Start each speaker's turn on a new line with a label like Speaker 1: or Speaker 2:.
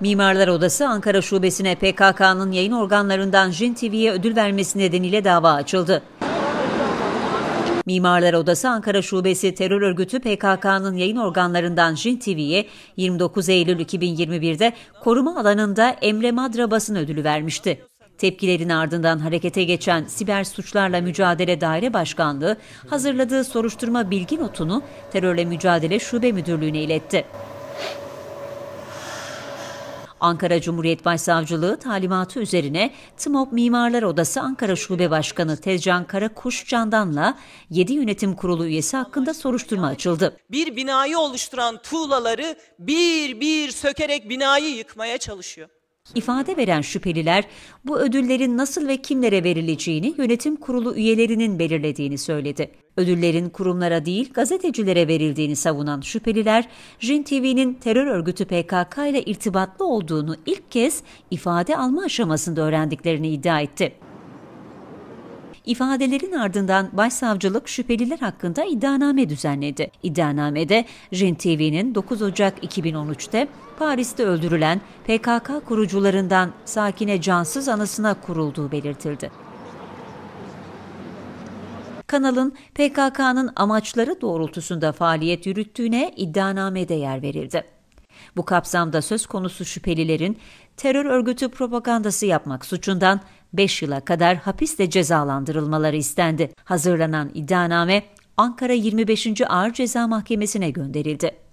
Speaker 1: Mimarlar Odası Ankara Şubesi'ne PKK'nın yayın organlarından Jin TV'ye ödül vermesi nedeniyle dava açıldı. Mimarlar Odası Ankara Şubesi terör örgütü PKK'nın yayın organlarından Jin TV'ye 29 Eylül 2021'de koruma alanında Emre Madra basın ödülü vermişti. Tepkilerin ardından harekete geçen Siber Suçlarla Mücadele Daire Başkanlığı hazırladığı soruşturma bilgi notunu Terörle Mücadele Şube Müdürlüğü'ne iletti. Ankara Cumhuriyet Başsavcılığı talimatı üzerine TMOB Mimarlar Odası Ankara Şube Başkanı Tezcan Karakuş Candan'la 7 yönetim kurulu üyesi hakkında soruşturma açıldı.
Speaker 2: Bir binayı oluşturan tuğlaları bir bir sökerek binayı yıkmaya çalışıyor.
Speaker 1: İfade veren şüpheliler bu ödüllerin nasıl ve kimlere verileceğini yönetim kurulu üyelerinin belirlediğini söyledi. Ödüllerin kurumlara değil gazetecilere verildiğini savunan şüpheliler, Jin TV'nin terör örgütü PKK ile irtibatlı olduğunu ilk kez ifade alma aşamasında öğrendiklerini iddia etti. İfadelerin ardından başsavcılık şüpheliler hakkında iddianame düzenledi. İddianamede Jin TV'nin 9 Ocak 2013'te Paris'te öldürülen PKK kurucularından Sakine Cansız anısına kurulduğu belirtildi kanalın PKK'nın amaçları doğrultusunda faaliyet yürüttüğüne iddianamede yer verildi. Bu kapsamda söz konusu şüphelilerin terör örgütü propagandası yapmak suçundan 5 yıla kadar hapisle cezalandırılmaları istendi. Hazırlanan iddianame Ankara 25. Ağır Ceza Mahkemesi'ne gönderildi.